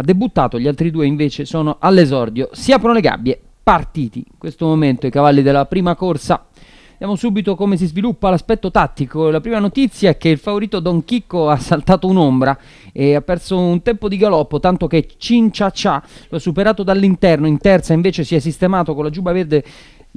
ha debuttato, gli altri due invece sono all'esordio, si aprono le gabbie, partiti in questo momento i cavalli della prima corsa. Vediamo subito come si sviluppa l'aspetto tattico. La prima notizia è che il favorito Don Chicco ha saltato un'ombra e ha perso un tempo di galoppo, tanto che Cinciaccia lo ha superato dall'interno, in terza invece si è sistemato con la giuba verde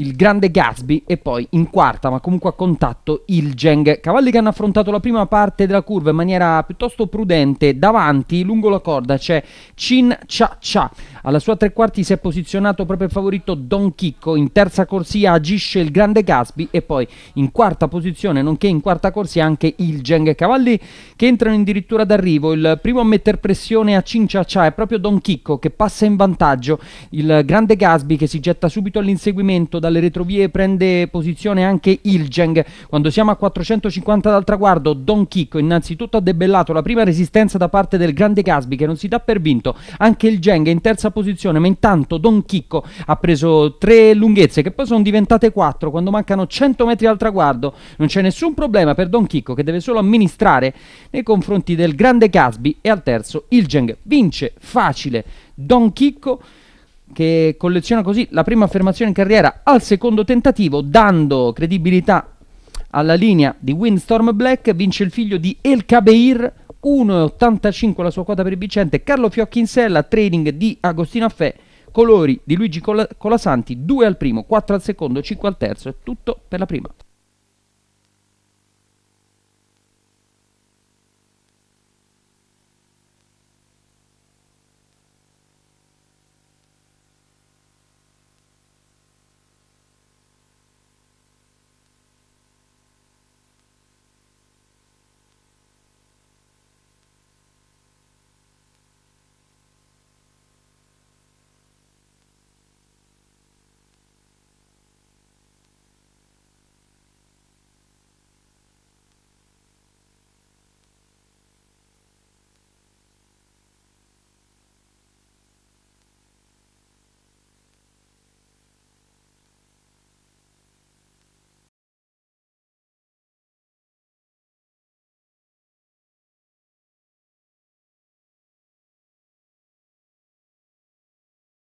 il grande Gatsby e poi in quarta, ma comunque a contatto, il Geng. Cavalli che hanno affrontato la prima parte della curva in maniera piuttosto prudente. Davanti, lungo la corda, c'è Chin Cha Cha. Alla sua tre quarti si è posizionato proprio il favorito Don Chicco. In terza corsia agisce il grande Gatsby e poi in quarta posizione, nonché in quarta corsia, anche il Geng. Cavalli che entrano addirittura d'arrivo. Il primo a metter pressione a Chin Cha Cha è proprio Don Chicco che passa in vantaggio. Il grande Gatsby che si getta subito all'inseguimento dal dalle retrovie prende posizione anche Ilgeng. Quando siamo a 450 dal traguardo, Don Chicco innanzitutto ha debellato la prima resistenza da parte del grande Gasby che non si dà per vinto. Anche Ilgeng è in terza posizione, ma intanto Don Chicco ha preso tre lunghezze che poi sono diventate quattro quando mancano 100 metri dal traguardo. Non c'è nessun problema per Don Chicco che deve solo amministrare nei confronti del grande Gasby e al terzo Ilgeng. Vince facile Don Chicco che colleziona così la prima affermazione in carriera al secondo tentativo, dando credibilità alla linea di Windstorm Black, vince il figlio di El Cabeir, 1,85 la sua quota per il vincente, Carlo Fiocchi in sella, trading di Agostino Affè, colori di Luigi Colasanti, 2 al primo, 4 al secondo, 5 al terzo, è tutto per la prima.